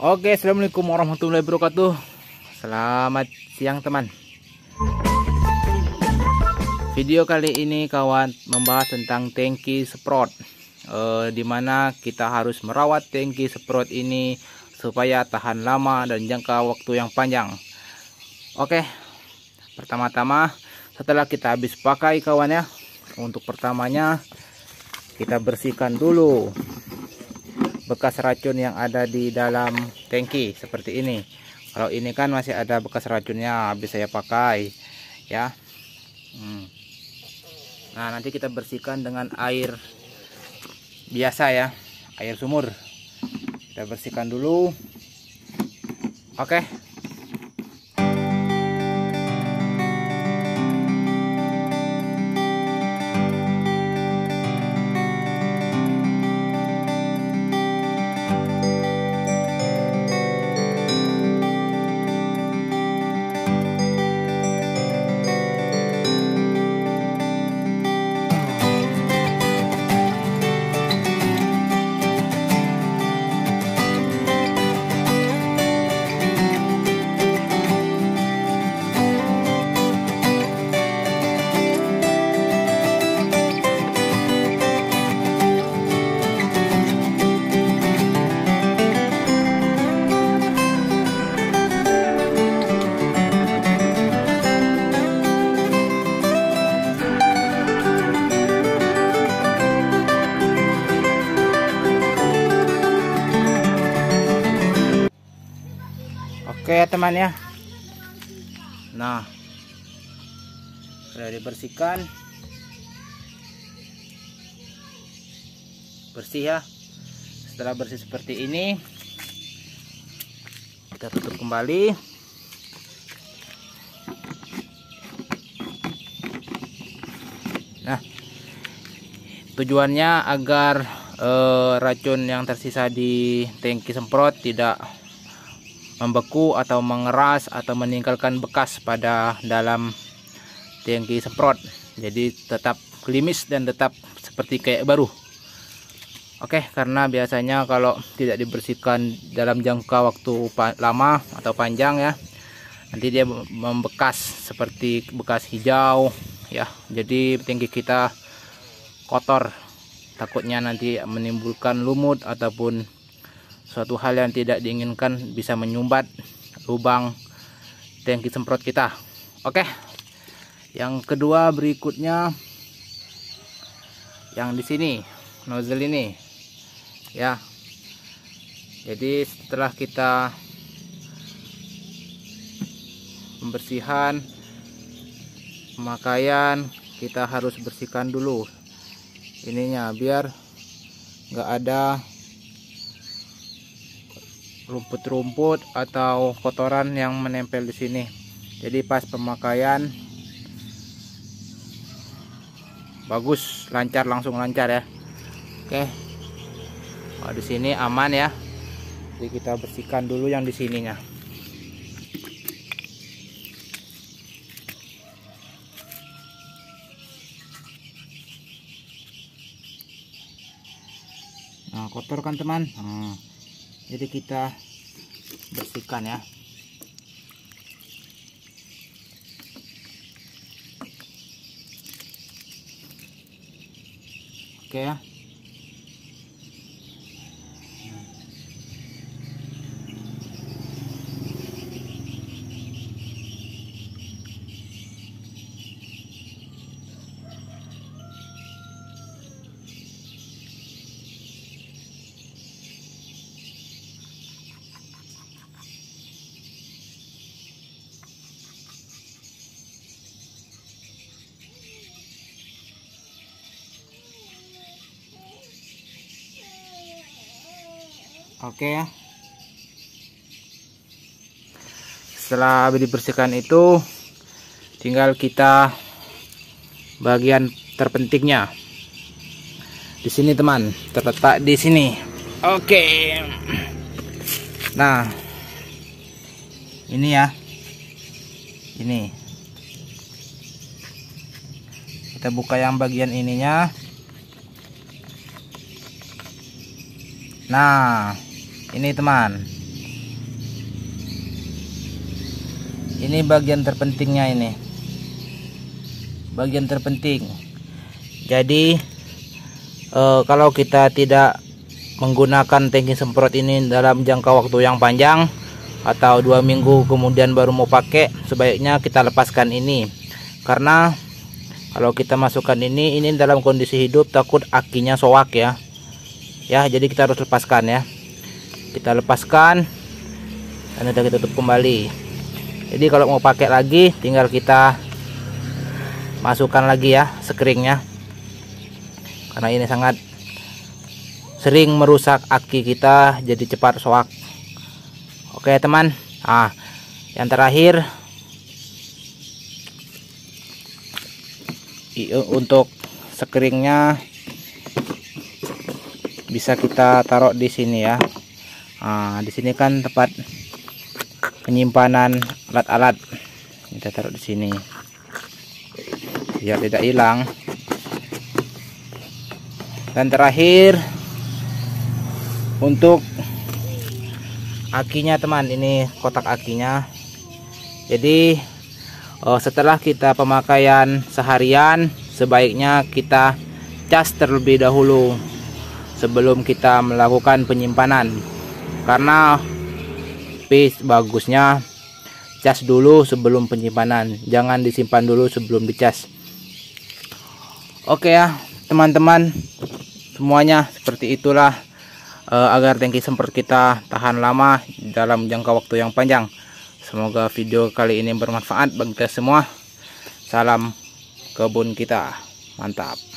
Oke, assalamualaikum warahmatullahi wabarakatuh. Selamat siang teman. Video kali ini kawan membahas tentang tangki semprot, e, eh, dimana kita harus merawat tangki semprot ini supaya tahan lama dan jangka waktu yang panjang. Oke, pertama-tama setelah kita habis pakai kawan ya, untuk pertamanya kita bersihkan dulu bekas racun yang ada di dalam tangki seperti ini kalau ini kan masih ada bekas racunnya habis saya pakai ya hmm. nah nanti kita bersihkan dengan air biasa ya air sumur kita bersihkan dulu oke okay. Oke ya teman ya. Nah, sudah dibersihkan. Bersih ya. Setelah bersih seperti ini, kita tutup kembali. Nah, tujuannya agar eh, racun yang tersisa di tangki semprot tidak membeku atau mengeras atau meninggalkan bekas pada dalam tangki semprot jadi tetap klimis dan tetap seperti kayak baru oke karena biasanya kalau tidak dibersihkan dalam jangka waktu lama atau panjang ya nanti dia membekas seperti bekas hijau ya jadi tinggi kita kotor takutnya nanti menimbulkan lumut ataupun suatu hal yang tidak diinginkan bisa menyumbat lubang tangki semprot kita oke yang kedua berikutnya yang di sini nozzle ini ya jadi setelah kita pembersihan pemakaian kita harus bersihkan dulu ininya biar nggak ada rumput-rumput atau kotoran yang menempel di sini. Jadi pas pemakaian bagus, lancar langsung lancar ya. Oke. Nah, di sini aman ya. Jadi kita bersihkan dulu yang di sininya. Nah, kotor kan teman. Nah jadi kita bersihkan ya oke ya oke ya setelah dibersihkan itu tinggal kita bagian terpentingnya di sini teman terletak di sini oke nah ini ya ini kita buka yang bagian ininya nah ini teman ini bagian terpentingnya ini bagian terpenting jadi e, kalau kita tidak menggunakan tangki semprot ini dalam jangka waktu yang panjang atau dua minggu kemudian baru mau pakai sebaiknya kita lepaskan ini karena kalau kita masukkan ini ini dalam kondisi hidup takut akinya soak ya ya jadi kita harus lepaskan ya kita lepaskan dan sudah kita tutup kembali jadi kalau mau pakai lagi tinggal kita masukkan lagi ya sekringnya karena ini sangat sering merusak aki kita jadi cepat soak oke teman ah yang terakhir untuk sekeringnya bisa kita taruh di sini ya Nah, di sini kan tempat penyimpanan alat-alat. Kita taruh di sini. Biar tidak hilang. Dan terakhir untuk akinya teman, ini kotak akinya. Jadi eh, setelah kita pemakaian seharian sebaiknya kita cas terlebih dahulu sebelum kita melakukan penyimpanan karena pis bagusnya cas dulu sebelum penyimpanan jangan disimpan dulu sebelum dicas oke ya teman-teman semuanya seperti itulah eh, agar tangki semprot kita tahan lama dalam jangka waktu yang panjang semoga video kali ini bermanfaat bagi kita semua salam kebun kita mantap